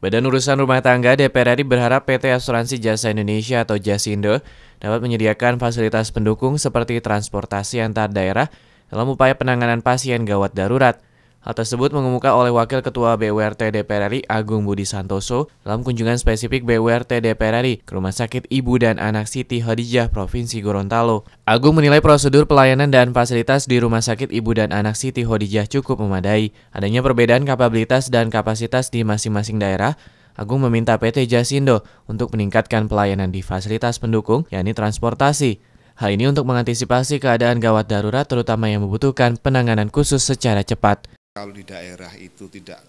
Badan Urusan Rumah Tangga DPR RI berharap PT Asuransi Jasa Indonesia atau Jasindo dapat menyediakan fasilitas pendukung seperti transportasi antar daerah dalam upaya penanganan pasien gawat darurat. Hal tersebut mengemuka oleh Wakil Ketua BWRT DPR RI Agung Budi Santoso dalam kunjungan spesifik BWRT DPR RI ke Rumah Sakit Ibu dan Anak Siti Hadijah, Provinsi Gorontalo. Agung menilai prosedur pelayanan dan fasilitas di Rumah Sakit Ibu dan Anak Siti Hodijah cukup memadai. Adanya perbedaan kapabilitas dan kapasitas di masing-masing daerah, Agung meminta PT Jasindo untuk meningkatkan pelayanan di fasilitas pendukung, yakni transportasi, Hal ini untuk mengantisipasi keadaan gawat darurat terutama yang membutuhkan penanganan khusus secara cepat. Kalau di daerah itu tidak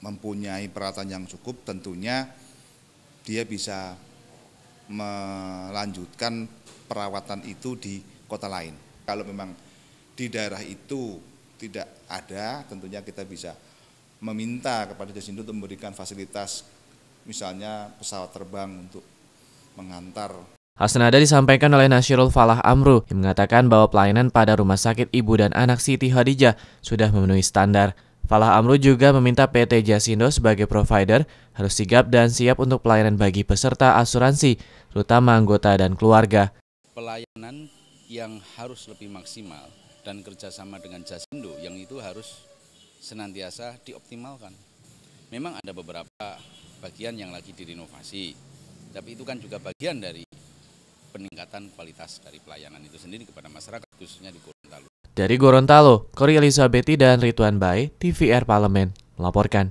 mempunyai peralatan yang cukup, tentunya dia bisa melanjutkan perawatan itu di kota lain. Kalau memang di daerah itu tidak ada, tentunya kita bisa meminta kepada Jasindo untuk memberikan fasilitas misalnya pesawat terbang untuk mengantar senada disampaikan oleh Nasirul Falah Amru yang mengatakan bahwa pelayanan pada Rumah Sakit Ibu dan Anak Siti Khadijah sudah memenuhi standar. Falah Amru juga meminta PT Jasindo sebagai provider harus sigap dan siap untuk pelayanan bagi peserta asuransi, terutama anggota dan keluarga. Pelayanan yang harus lebih maksimal dan kerjasama dengan Jasindo yang itu harus senantiasa dioptimalkan. Memang ada beberapa bagian yang lagi direnovasi, tapi itu kan juga bagian dari peningkatan kualitas dari pelayanan itu sendiri kepada masyarakat khususnya di Gorontalo. Dari Gorontalo, Kori Elizabeth dan Rituan Bay, TVR Parlemen melaporkan.